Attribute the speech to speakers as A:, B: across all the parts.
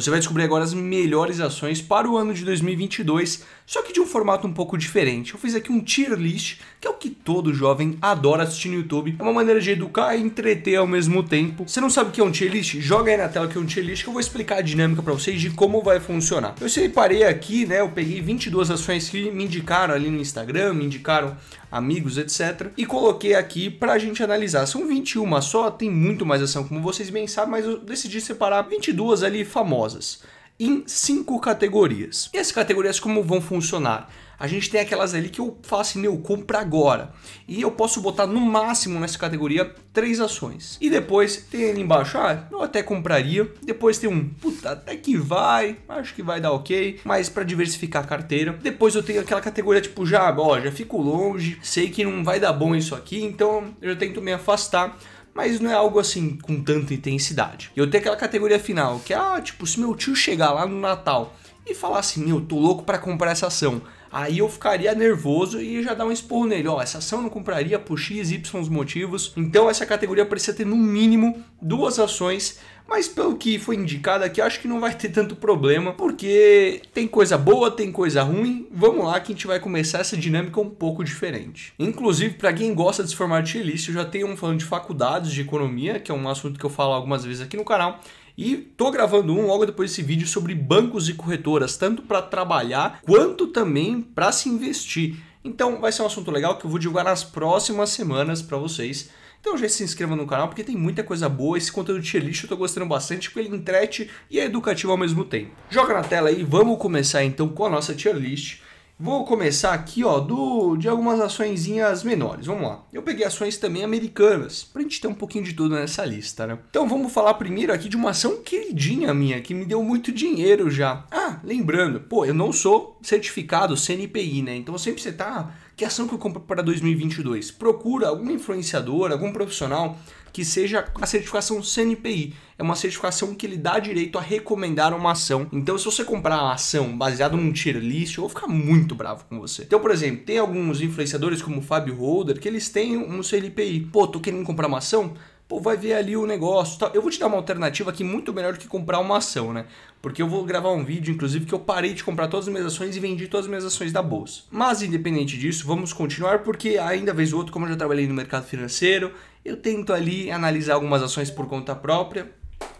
A: Você vai descobrir agora as melhores ações para o ano de 2022, só que de um formato um pouco diferente. Eu fiz aqui um tier list, que é o que todo jovem adora assistir no YouTube. É uma maneira de educar e entreter ao mesmo tempo. Você não sabe o que é um tier list? Joga aí na tela que é um tier list que eu vou explicar a dinâmica para vocês de como vai funcionar. Eu separei aqui, né, eu peguei 22 ações que me indicaram ali no Instagram, me indicaram amigos, etc. E coloquei aqui a gente analisar. São 21 só, tem muito mais ação, como vocês bem sabem, mas eu decidi separar 22 ali famosas em cinco categorias. E as categorias como vão funcionar? a gente tem aquelas ali que eu falo assim, meu, compra agora. E eu posso botar no máximo nessa categoria três ações. E depois tem ali embaixo, ah, eu até compraria. Depois tem um, puta, até que vai, acho que vai dar ok, mas para diversificar a carteira. Depois eu tenho aquela categoria tipo, já, ó, já fico longe, sei que não vai dar bom isso aqui, então eu já tento me afastar mas não é algo assim com tanta intensidade. E eu tenho aquela categoria final, que é ah, tipo, se meu tio chegar lá no Natal e falar assim, meu, tô louco para comprar essa ação, aí eu ficaria nervoso e já dar um esporro nele. Ó, essa ação eu não compraria por X, Y motivos. Então essa categoria precisa ter no mínimo duas ações mas pelo que foi indicado aqui, acho que não vai ter tanto problema, porque tem coisa boa, tem coisa ruim. Vamos lá que a gente vai começar essa dinâmica um pouco diferente. Inclusive, para quem gosta desse formato de lixo, eu já tenho um falando de faculdades de economia, que é um assunto que eu falo algumas vezes aqui no canal. E tô gravando um logo depois desse vídeo sobre bancos e corretoras, tanto para trabalhar quanto também para se investir. Então vai ser um assunto legal que eu vou divulgar nas próximas semanas para vocês. Então já se inscreva no canal porque tem muita coisa boa. Esse conteúdo de tier list eu tô gostando bastante porque ele entrete e é educativo ao mesmo tempo. Joga na tela aí, vamos começar então com a nossa tier list. Vou começar aqui ó, do, de algumas açõeszinhas menores. Vamos lá. Eu peguei ações também americanas, pra gente ter um pouquinho de tudo nessa lista, né? Então vamos falar primeiro aqui de uma ação queridinha minha, que me deu muito dinheiro já. Ah, lembrando, pô, eu não sou certificado CNPI, né? Então sempre você tá. Que ação que eu compro para 2022? Procura algum influenciador, algum profissional que seja a certificação CNPI. É uma certificação que lhe dá direito a recomendar uma ação. Então, se você comprar a ação baseada num tier list, eu vou ficar muito bravo com você. Então, por exemplo, tem alguns influenciadores como o Fábio Holder que eles têm um CNPI. Pô, tô querendo comprar uma ação? Pô, vai ver ali o negócio. Eu vou te dar uma alternativa aqui muito melhor do que comprar uma ação, né? Porque eu vou gravar um vídeo, inclusive, que eu parei de comprar todas as minhas ações e vendi todas as minhas ações da bolsa. Mas, independente disso, vamos continuar, porque ainda vez o outro, como eu já trabalhei no mercado financeiro, eu tento ali analisar algumas ações por conta própria.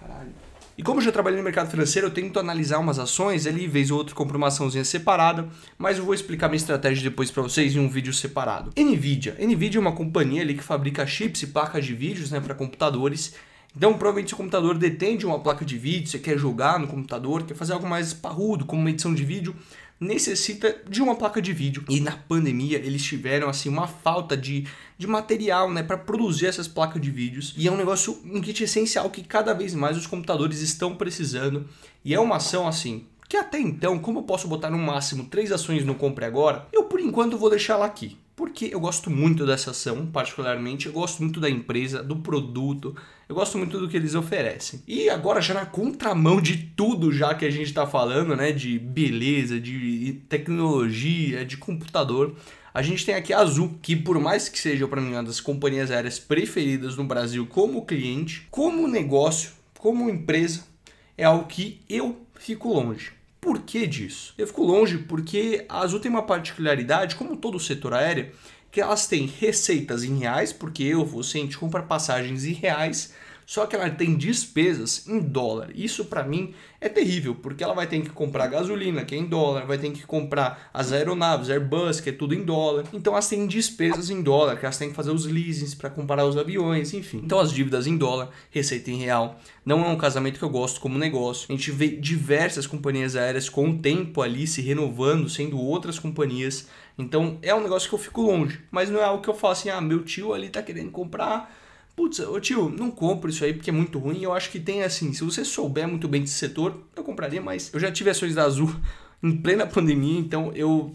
A: Caralho. E como eu já trabalhei no mercado financeiro, eu tento analisar umas ações ali, vez ou outra compro uma açãozinha separada, mas eu vou explicar minha estratégia depois para vocês em um vídeo separado. Nvidia. Nvidia é uma companhia ali que fabrica chips e placas de vídeos, né, para computadores. Então, provavelmente, o computador detém de uma placa de vídeo, você quer jogar no computador, quer fazer algo mais parrudo, como uma edição de vídeo, necessita de uma placa de vídeo. E na pandemia eles tiveram assim uma falta de, de material, né, para produzir essas placas de vídeos. E é um negócio, um kit essencial que cada vez mais os computadores estão precisando. E é uma ação assim, que até então, como eu posso botar no máximo três ações no compre agora, eu por enquanto vou deixar ela aqui porque eu gosto muito dessa ação, particularmente, eu gosto muito da empresa, do produto, eu gosto muito do que eles oferecem. E agora já na contramão de tudo já que a gente está falando, né, de beleza, de tecnologia, de computador, a gente tem aqui a Azul, que por mais que seja para mim uma das companhias aéreas preferidas no Brasil como cliente, como negócio, como empresa, é algo que eu fico longe. Por que disso? Eu fico longe porque a Azul tem uma particularidade, como todo o setor aéreo, que elas têm receitas em reais, porque eu, você, a gente compra passagens em reais, só que ela tem despesas em dólar. Isso para mim é terrível, porque ela vai ter que comprar gasolina, que é em dólar, vai ter que comprar as aeronaves, Airbus, que é tudo em dólar. Então elas têm despesas em dólar, que elas têm que fazer os leasings para comprar os aviões, enfim. Então as dívidas em dólar, receita em real, não é um casamento que eu gosto como negócio. A gente vê diversas companhias aéreas com o tempo ali se renovando, sendo outras companhias. Então é um negócio que eu fico longe, mas não é algo que eu falo assim, ah, meu tio ali tá querendo comprar putz, ô tio, não compro isso aí porque é muito ruim. Eu acho que tem assim, se você souber muito bem desse setor, eu compraria, mas eu já tive ações da Azul em plena pandemia, então eu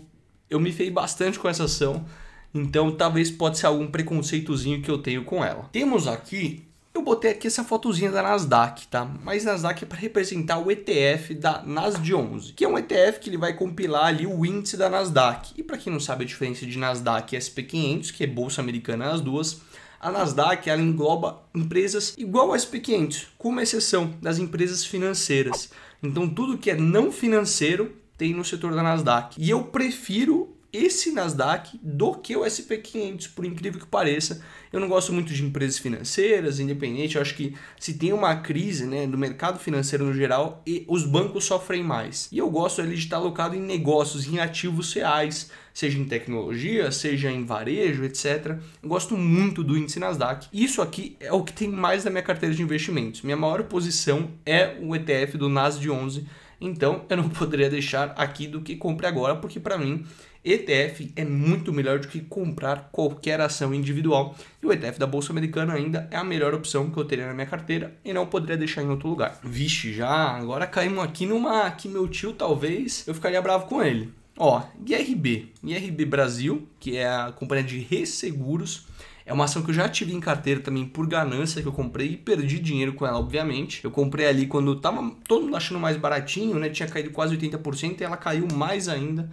A: eu me fei bastante com essa ação. Então talvez pode ser algum preconceitozinho que eu tenho com ela. Temos aqui, eu botei aqui essa fotozinha da Nasdaq, tá? Mas Nasdaq é para representar o ETF da Nasdaq 11, que é um ETF que ele vai compilar ali o índice da Nasdaq. E para quem não sabe a diferença de Nasdaq e SP500, que é bolsa americana as duas, a Nasdaq ela engloba empresas igual às P500, com uma exceção das empresas financeiras. Então tudo que é não financeiro tem no setor da Nasdaq. E eu prefiro esse Nasdaq do que o S&P 500, por incrível que pareça. Eu não gosto muito de empresas financeiras, independente, eu acho que se tem uma crise, né, do mercado financeiro no geral, e os bancos sofrem mais. E eu gosto ele de estar alocado em negócios, em ativos reais, seja em tecnologia, seja em varejo, etc. Eu gosto muito do índice Nasdaq. Isso aqui é o que tem mais da minha carteira de investimentos. Minha maior posição é o ETF do Nasdaq 11 então eu não poderia deixar aqui do que compre agora, porque para mim ETF é muito melhor do que comprar qualquer ação individual. E o ETF da Bolsa Americana ainda é a melhor opção que eu teria na minha carteira e não poderia deixar em outro lugar. Vixe, já agora caímos aqui numa que meu tio talvez eu ficaria bravo com ele. Ó, IRB, IRB Brasil, que é a companhia de resseguros, é uma ação que eu já tive em carteira também por ganância que eu comprei e perdi dinheiro com ela, obviamente. Eu comprei ali quando tava todo mundo achando mais baratinho, né? Tinha caído quase 80% e ela caiu mais ainda.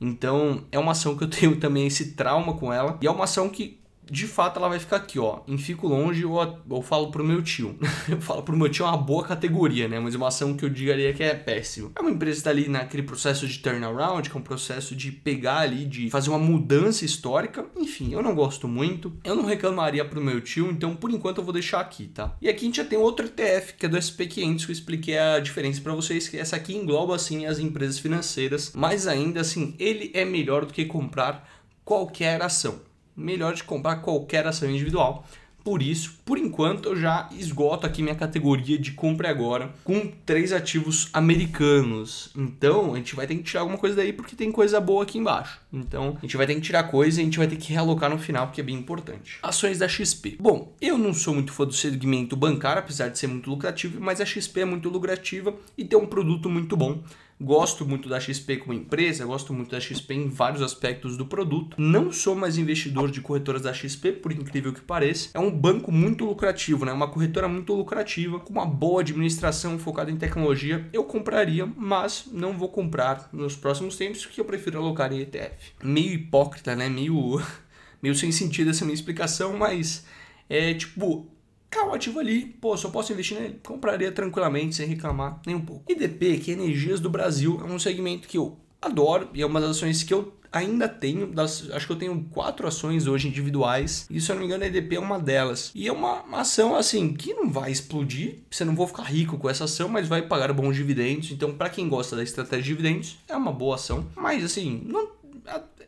A: Então, é uma ação que eu tenho também esse trauma com ela. E é uma ação que de fato ela vai ficar aqui, ó, em fico longe ou, ou falo pro meu tio. eu falo pro meu tio é uma boa categoria, né? Mas uma ação que eu diria que é péssimo. É uma empresa que tá ali naquele processo de turnaround, que é um processo de pegar ali, de fazer uma mudança histórica. Enfim, eu não gosto muito. Eu não reclamaria pro meu tio, então por enquanto eu vou deixar aqui, tá? E aqui a gente já tem outro ETF, que é do SP500, que eu expliquei a diferença para vocês, que essa aqui engloba, assim, as empresas financeiras. Mas ainda assim, ele é melhor do que comprar qualquer ação melhor de comprar qualquer ação individual. Por isso, por enquanto, eu já esgoto aqui minha categoria de compra agora com três ativos americanos. Então, a gente vai ter que tirar alguma coisa daí porque tem coisa boa aqui embaixo. Então, a gente vai ter que tirar coisa e a gente vai ter que realocar no final porque é bem importante. Ações da XP. Bom, eu não sou muito fã do segmento bancário, apesar de ser muito lucrativo, mas a XP é muito lucrativa e tem um produto muito bom. Gosto muito da XP como empresa, gosto muito da XP em vários aspectos do produto. Não sou mais investidor de corretoras da XP, por incrível que pareça. É um banco muito lucrativo, né? Uma corretora muito lucrativa, com uma boa administração focada em tecnologia. Eu compraria, mas não vou comprar nos próximos tempos, porque eu prefiro alocar em ETF. Meio hipócrita, né? Meio, meio sem sentido essa minha explicação, mas é tipo, o ativo ali, pô, só posso investir nele? Compraria tranquilamente, sem reclamar nem um pouco. IDP, que é Energias do Brasil, é um segmento que eu adoro e é uma das ações que eu ainda tenho, das, acho que eu tenho quatro ações hoje individuais, e se eu não me engano a EDP é uma delas. E é uma, uma ação assim que não vai explodir, você não vou ficar rico com essa ação, mas vai pagar bons dividendos. Então, para quem gosta da estratégia de dividendos, é uma boa ação, mas assim, não,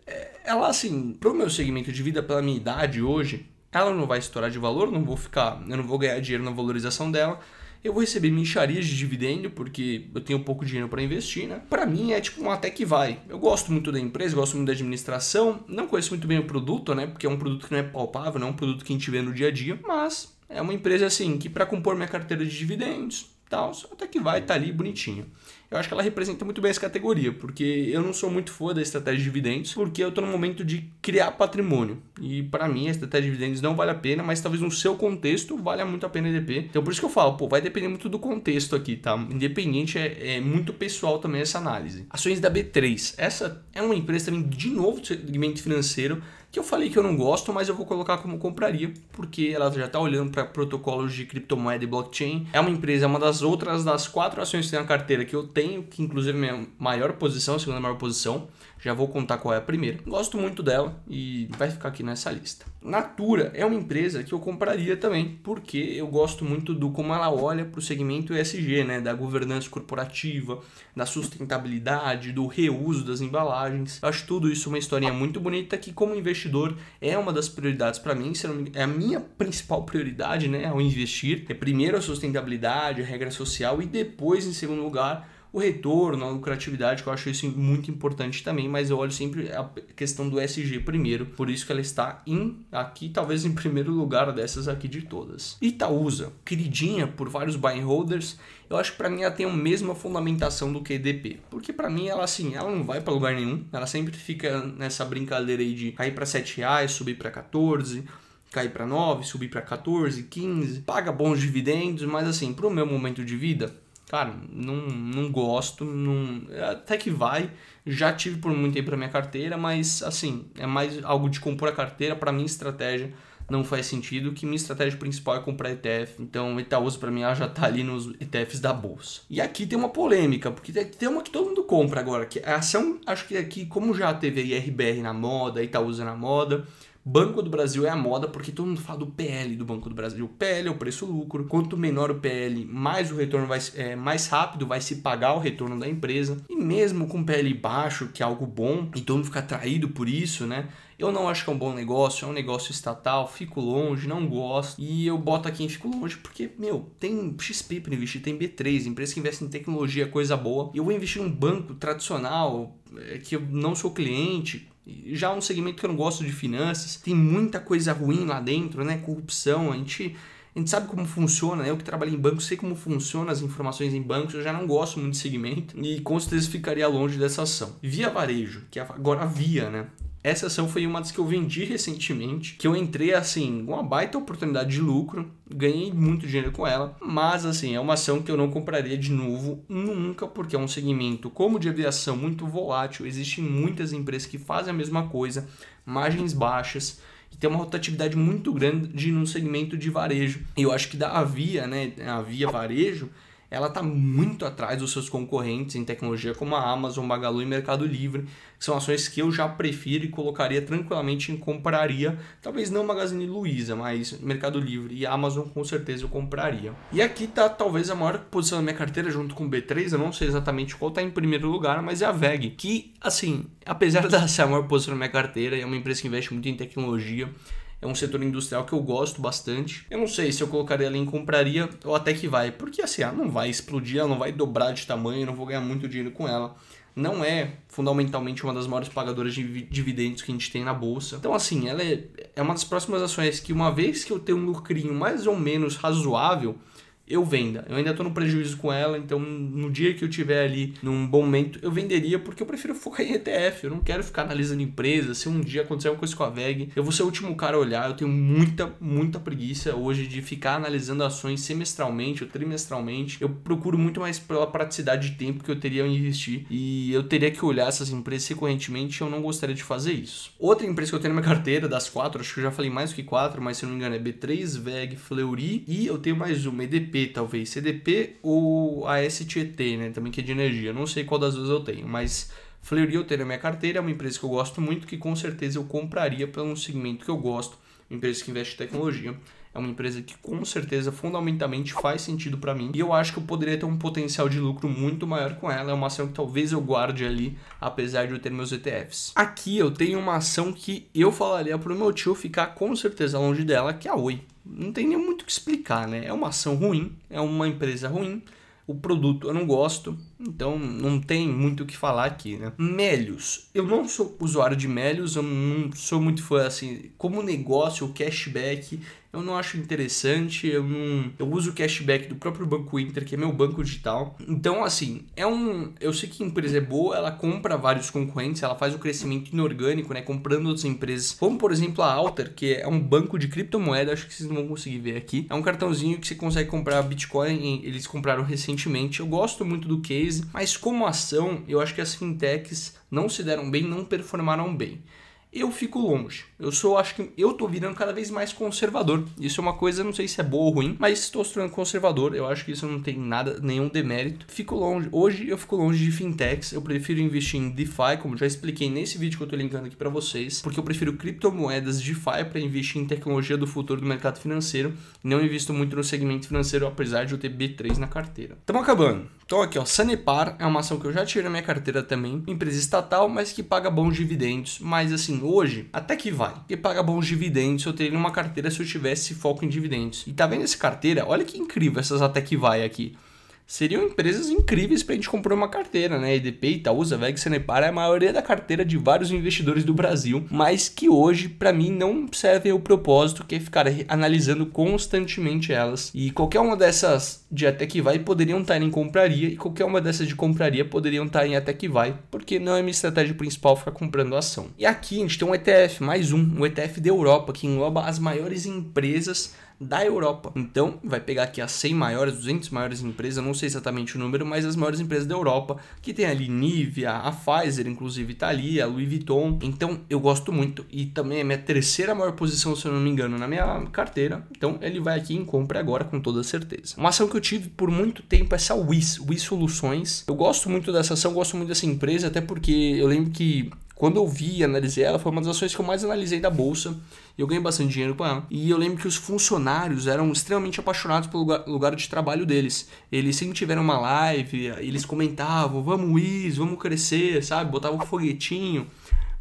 A: é, ela assim, pro meu segmento de vida, pela minha idade hoje, ela não vai estourar de valor, não vou ficar, eu não vou ganhar dinheiro na valorização dela. Eu vou receber mincharias de dividendo porque eu tenho pouco dinheiro para investir, né? Para mim é tipo um até que vai. Eu gosto muito da empresa, gosto muito da administração, não conheço muito bem o produto, né? Porque é um produto que não é palpável, não é um produto que a gente vê no dia a dia, mas é uma empresa assim que para compor minha carteira de dividendos, tal, até que vai, tá ali bonitinho. Eu acho que ela representa muito bem essa categoria, porque eu não sou muito fã da estratégia de dividendos, porque eu tô no momento de criar patrimônio. E para mim a estratégia de dividendos não vale a pena, mas talvez no seu contexto valha muito a pena EDP. Então por isso que eu falo, pô, vai depender muito do contexto aqui, tá? Independente é, é muito pessoal também essa análise. Ações da B3. Essa é uma empresa também de novo do segmento financeiro, que eu falei que eu não gosto, mas eu vou colocar como compraria, porque ela já está olhando para protocolos de criptomoeda e blockchain. É uma empresa, é uma das outras das quatro ações que tem na carteira que eu tenho, que inclusive é minha maior posição, a segunda maior posição. Já vou contar qual é a primeira. Gosto muito dela e vai ficar aqui nessa lista. Natura é uma empresa que eu compraria também, porque eu gosto muito do como ela olha para o segmento ESG, né? Da governança corporativa, da sustentabilidade, do reuso das embalagens. Eu acho tudo isso uma historinha muito bonita que, como investidor, investidor é uma das prioridades para mim, é a minha principal prioridade né, ao investir. É primeiro a sustentabilidade, a regra social e depois, em segundo lugar, o retorno, a lucratividade, que eu acho isso muito importante também, mas eu olho sempre a questão do SG primeiro, por isso que ela está em aqui, talvez em primeiro lugar dessas aqui de todas. Itaúsa, queridinha por vários buy holders, eu acho que para mim ela tem a mesma fundamentação do que EDP, porque para mim ela assim, ela não vai para lugar nenhum, ela sempre fica nessa brincadeira aí de cair para R$7,00, reais, subir para 14, cair para 9, subir para 14, 15, paga bons dividendos, mas assim, para o meu momento de vida, cara, não, não gosto, não, até que vai. Já tive por muito tempo para minha carteira, mas assim, é mais algo de compor a carteira para minha estratégia não faz sentido, que minha estratégia principal é comprar ETF, então Itaúsa para mim já tá ali nos ETFs da bolsa. E aqui tem uma polêmica, porque tem uma que todo mundo compra agora, que a ação, é acho que aqui é como já teve a IRBR na moda, Itaúsa na moda, Banco do Brasil é a moda porque todo mundo fala do PL do Banco do Brasil. O PL é o preço-lucro. Quanto menor o PL, mais o retorno vai é, mais rápido vai se pagar o retorno da empresa. E mesmo com PL baixo, que é algo bom, e todo mundo fica atraído por isso, né? Eu não acho que é um bom negócio, é um negócio estatal, fico longe, não gosto. E eu boto aqui em fico longe porque, meu, tem XP para investir, tem B3, empresa que investe em tecnologia, coisa boa. E eu vou investir num banco tradicional, é, que eu não sou cliente, já é um segmento que eu não gosto de finanças, tem muita coisa ruim lá dentro, né? Corrupção, a gente a gente sabe como funciona, né? Eu que trabalho em banco sei como funciona as informações em bancos, eu já não gosto muito de segmento e com certeza ficaria longe dessa ação. Via Varejo, que é agora via, né? Essa ação foi uma das que eu vendi recentemente, que eu entrei assim, com uma baita oportunidade de lucro, ganhei muito dinheiro com ela, mas assim, é uma ação que eu não compraria de novo nunca, porque é um segmento como de aviação muito volátil, existem muitas empresas que fazem a mesma coisa, margens baixas, tem uma rotatividade muito grande num segmento de varejo. E eu acho que da via né, a Via Varejo, ela está muito atrás dos seus concorrentes em tecnologia como a Amazon, Magalu e Mercado Livre, que são ações que eu já prefiro e colocaria tranquilamente em compraria. Talvez não Magazine Luiza, mas Mercado Livre e Amazon com certeza eu compraria. E aqui está talvez a maior posição da minha carteira junto com o B3, eu não sei exatamente qual está em primeiro lugar, mas é a VEG, que assim, apesar de ser a maior posição da minha carteira, é uma empresa que investe muito em tecnologia, é um setor industrial que eu gosto bastante. Eu não sei se eu colocaria ali em compraria ou até que vai, porque assim, ela não vai explodir, ela não vai dobrar de tamanho, eu não vou ganhar muito dinheiro com ela não é fundamentalmente uma das maiores pagadoras de dividendos que a gente tem na bolsa. Então, assim, ela é, é uma das próximas ações que, uma vez que eu tenho um lucrinho mais ou menos razoável, eu venda. Eu ainda estou no prejuízo com ela, então no dia que eu tiver ali num bom momento, eu venderia porque eu prefiro focar em ETF. Eu não quero ficar analisando empresa. Se um dia acontecer alguma coisa com a VEG, eu vou ser o último cara a olhar. Eu tenho muita, muita preguiça hoje de ficar analisando ações semestralmente ou trimestralmente. Eu procuro muito mais pela praticidade de tempo que eu teria ao investir e eu teria que olhar essas empresas recorrentemente. Eu não gostaria de fazer isso. Outra empresa que eu tenho na minha carteira, das quatro, acho que eu já falei mais do que quatro, mas se eu não me engano é B3, VEG, Fleury e eu tenho mais uma, EDP talvez. CDP ou a STT, né? Também que é de energia. Não sei qual das duas eu tenho, mas Fleury eu tenho na minha carteira. É uma empresa que eu gosto muito, que com certeza eu compraria para um segmento que eu gosto. Uma empresa que investe em tecnologia. É uma empresa que com certeza, fundamentalmente, faz sentido para mim. E eu acho que eu poderia ter um potencial de lucro muito maior com ela. É uma ação que talvez eu guarde ali, apesar de eu ter meus ETFs. Aqui eu tenho uma ação que eu falaria pro meu tio ficar com certeza longe dela, que é a Oi não tem nem muito o que explicar, né? É uma ação ruim, é uma empresa ruim, o produto eu não gosto, então não tem muito o que falar aqui, né? Melios. Eu não sou usuário de Melios, eu não sou muito fã assim. Como negócio, o cashback eu não acho interessante, eu não. Eu uso o cashback do próprio Banco Inter, que é meu banco digital. Então, assim, é um. Eu sei que a empresa é boa, ela compra vários concorrentes, ela faz o crescimento inorgânico, né? Comprando outras empresas. Como por exemplo a Alter, que é um banco de criptomoeda, acho que vocês não vão conseguir ver aqui. É um cartãozinho que você consegue comprar Bitcoin, eles compraram recentemente. Eu gosto muito do case, mas como ação, eu acho que as fintechs não se deram bem, não performaram bem eu fico longe. Eu sou, acho que eu tô virando cada vez mais conservador. Isso é uma coisa, não sei se é boa ou ruim, mas estou se tornando conservador. Eu acho que isso não tem nada, nenhum demérito. Fico longe. Hoje eu fico longe de fintechs. Eu prefiro investir em DeFi, como já expliquei nesse vídeo que eu tô linkando aqui para vocês, porque eu prefiro criptomoedas DeFi para investir em tecnologia do futuro do mercado financeiro. Não invisto muito no segmento financeiro, apesar de eu ter B3 na carteira. Estamos acabando. Então aqui, ó, Sanepar é uma ação que eu já tirei na minha carteira também, empresa estatal, mas que paga bons dividendos, mas assim, hoje até que vai, que paga bons dividendos, eu teria uma carteira se eu tivesse foco em dividendos. E tá vendo essa carteira? Olha que incrível essas até que vai aqui. Seriam empresas incríveis para a gente comprar uma carteira, né? EDP, Itaúsa, VEG, Sanepar é a maioria da carteira de vários investidores do Brasil, mas que hoje, para mim, não serve o propósito que é ficar analisando constantemente elas. E qualquer uma dessas de até que vai poderiam estar em compraria e qualquer uma dessas de compraria poderiam estar em até que vai, porque não é minha estratégia principal ficar comprando ação. E aqui a gente tem um ETF, mais um, um ETF da Europa, que engloba as maiores empresas da Europa. Então, vai pegar aqui as 100 maiores, 200 maiores empresas, não sei exatamente o número, mas as maiores empresas da Europa, que tem ali Nivea, a Pfizer, inclusive tá ali, a Louis Vuitton. Então, eu gosto muito e também é minha terceira maior posição, se eu não me engano, na minha carteira. Então, ele vai aqui em compra agora com toda certeza. Uma ação que eu tive por muito tempo essa WIS, WIS Soluções. Eu gosto muito dessa ação, gosto muito dessa empresa, até porque eu lembro que quando eu vi e analisei ela, foi uma das ações que eu mais analisei da bolsa. Eu ganhei bastante dinheiro com ela. E eu lembro que os funcionários eram extremamente apaixonados pelo lugar, de trabalho deles. Eles sempre tiveram uma live, eles comentavam: vamos, Wiz, vamos crescer, sabe? Botavam um foguetinho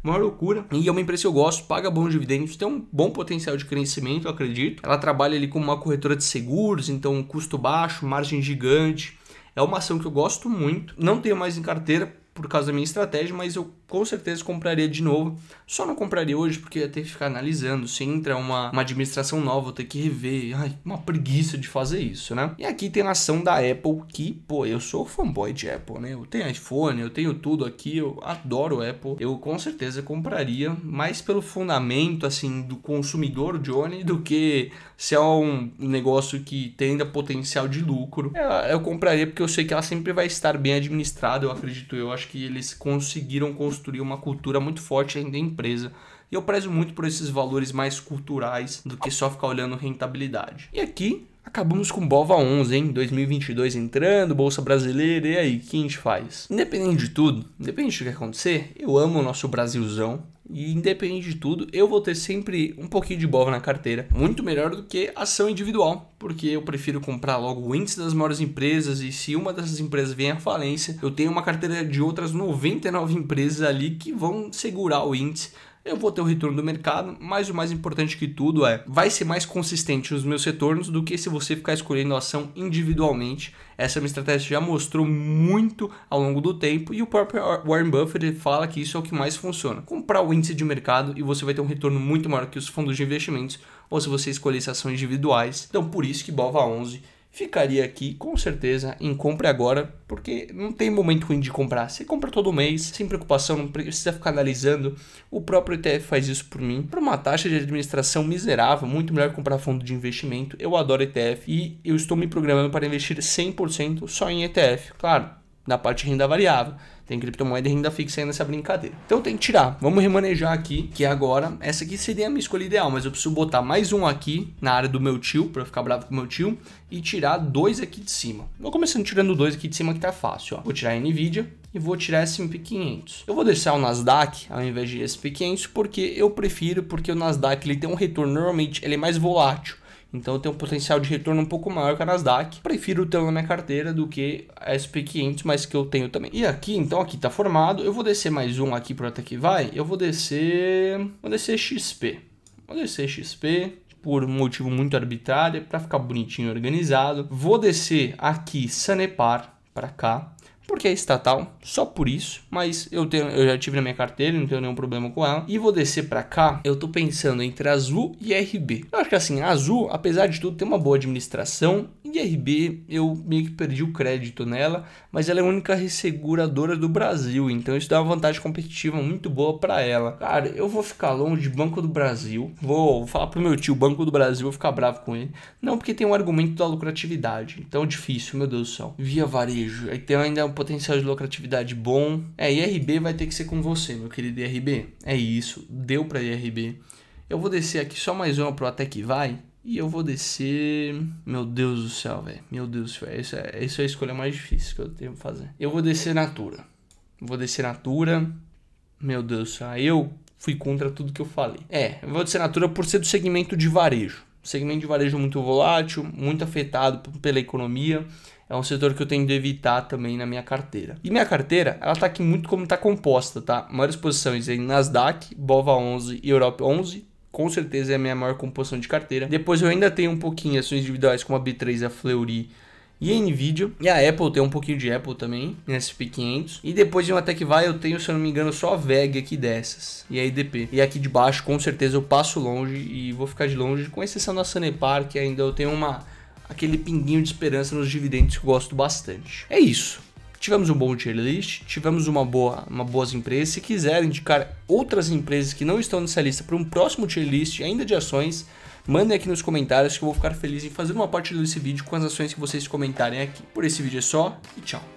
A: maior loucura. E é uma empresa que eu gosto, paga bons dividendos, tem um bom potencial de crescimento, eu acredito. Ela trabalha ali como uma corretora de seguros, então custo baixo, margem gigante. É uma ação que eu gosto muito, não tenho mais em carteira, por causa da minha estratégia, mas eu com certeza compraria de novo. Só não compraria hoje porque ia ter que ficar analisando. Se entra uma, uma administração nova, eu ter que rever. Ai, uma preguiça de fazer isso, né? E aqui tem a ação da Apple, que, pô, eu sou fanboy de Apple, né? Eu tenho iPhone, eu tenho tudo aqui, eu adoro Apple. Eu com certeza compraria, mais pelo fundamento, assim, do consumidor Johnny, do que se é um negócio que tem ainda potencial de lucro. Eu, eu compraria porque eu sei que ela sempre vai estar bem administrada, eu acredito, eu acho acho que eles conseguiram construir uma cultura muito forte ainda da empresa. E eu prezo muito por esses valores mais culturais do que só ficar olhando rentabilidade. E aqui Acabamos com Bova 11, hein? 2022 entrando, Bolsa Brasileira, e aí, o que a gente faz? Independente de tudo, independente do que acontecer, eu amo o nosso Brasilzão, e independente de tudo, eu vou ter sempre um pouquinho de bova na carteira, muito melhor do que ação individual, porque eu prefiro comprar logo o índice das maiores empresas e se uma dessas empresas vem à falência, eu tenho uma carteira de outras 99 empresas ali que vão segurar o índice eu vou ter o retorno do mercado, mas o mais importante que tudo é, vai ser mais consistente os meus retornos do que se você ficar escolhendo a ação individualmente. Essa minha estratégia já mostrou muito ao longo do tempo e o próprio Warren Buffett fala que isso é o que mais funciona. Comprar o índice de mercado e você vai ter um retorno muito maior que os fundos de investimentos ou se você escolhesse ações individuais. Então por isso que Bova 11 ficaria aqui com certeza em compra agora, porque não tem momento ruim de comprar. Você compra todo mês, sem preocupação, não precisa ficar analisando. O próprio ETF faz isso por mim, por uma taxa de administração miserável, muito melhor comprar fundo de investimento. Eu adoro ETF e eu estou me programando para investir 100% só em ETF, claro, na parte de renda variável. Tem criptomoeda e renda fixa aí nessa brincadeira. Então tem que tirar. Vamos remanejar aqui, que é agora essa aqui seria a minha escolha ideal, mas eu preciso botar mais um aqui na área do meu tio, para ficar bravo com o meu tio, e tirar dois aqui de cima. Vou começando tirando dois aqui de cima que tá fácil, ó. Vou tirar a Nvidia, e vou tirar S&P 500. Eu vou deixar o Nasdaq ao invés de S&P 500 porque eu prefiro, porque o Nasdaq ele tem um retorno normalmente ele é mais volátil. Então tem um potencial de retorno um pouco maior que a Nasdaq. Prefiro ter na na carteira do que a SP500, mas que eu tenho também. E aqui, então, aqui tá formado. Eu vou descer mais um aqui para até que vai. Eu vou descer... Vou descer XP. Vou descer XP por um motivo muito arbitrário, é para ficar bonitinho organizado. Vou descer aqui Sanepar para cá porque é estatal, só por isso, mas eu, tenho, eu já tive na minha carteira, não tenho nenhum problema com ela. E vou descer para cá, eu tô pensando entre Azul e RB. Eu acho que assim, Azul, apesar de tudo, tem uma boa administração, e RB eu meio que perdi o crédito nela, mas ela é a única resseguradora do Brasil, então isso dá uma vantagem competitiva muito boa para ela. Cara, eu vou ficar longe de Banco do Brasil, vou falar pro meu tio, Banco do Brasil, vou ficar bravo com ele. Não, porque tem um argumento da lucratividade, então difícil, meu Deus do céu. Via varejo, aí tem ainda potencial de lucratividade bom. É, IRB vai ter que ser com você, meu querido IRB. É isso, deu para IRB. Eu vou descer aqui só mais uma pro até que vai. E eu vou descer. Meu Deus do céu, velho. Meu Deus do céu. Essa é, essa é a escolha mais difícil que eu tenho pra fazer. Eu vou descer Natura. Vou descer Natura. Meu Deus do céu. eu fui contra tudo que eu falei. É, eu vou descer Natura por ser do segmento de varejo. Segmento de varejo muito volátil, muito afetado pela economia é um setor que eu tendo evitar também na minha carteira. E minha carteira, ela tá aqui muito como tá composta, tá? Maiores posições em é Nasdaq, Bova 11 e Europe 11. Com certeza é a minha maior composição de carteira. Depois eu ainda tenho um pouquinho ações individuais como a B3, a Fleury e a Nvidia. E a Apple tem um pouquinho de Apple também, S&P 500. E depois de até que Vai eu tenho, se eu não me engano, só a VEG aqui dessas e a IDP. E aqui de baixo, com certeza, eu passo longe e vou ficar de longe, com exceção da Sanepar, que ainda eu tenho uma aquele pinguinho de esperança nos dividendos que eu gosto bastante. É isso. Tivemos um bom tier list, tivemos uma boa, uma boas empresas. Se quiser indicar outras empresas que não estão nessa lista para um próximo tier list, ainda de ações, mandem aqui nos comentários que eu vou ficar feliz em fazer uma parte desse vídeo com as ações que vocês comentarem aqui. Por esse vídeo é só e tchau.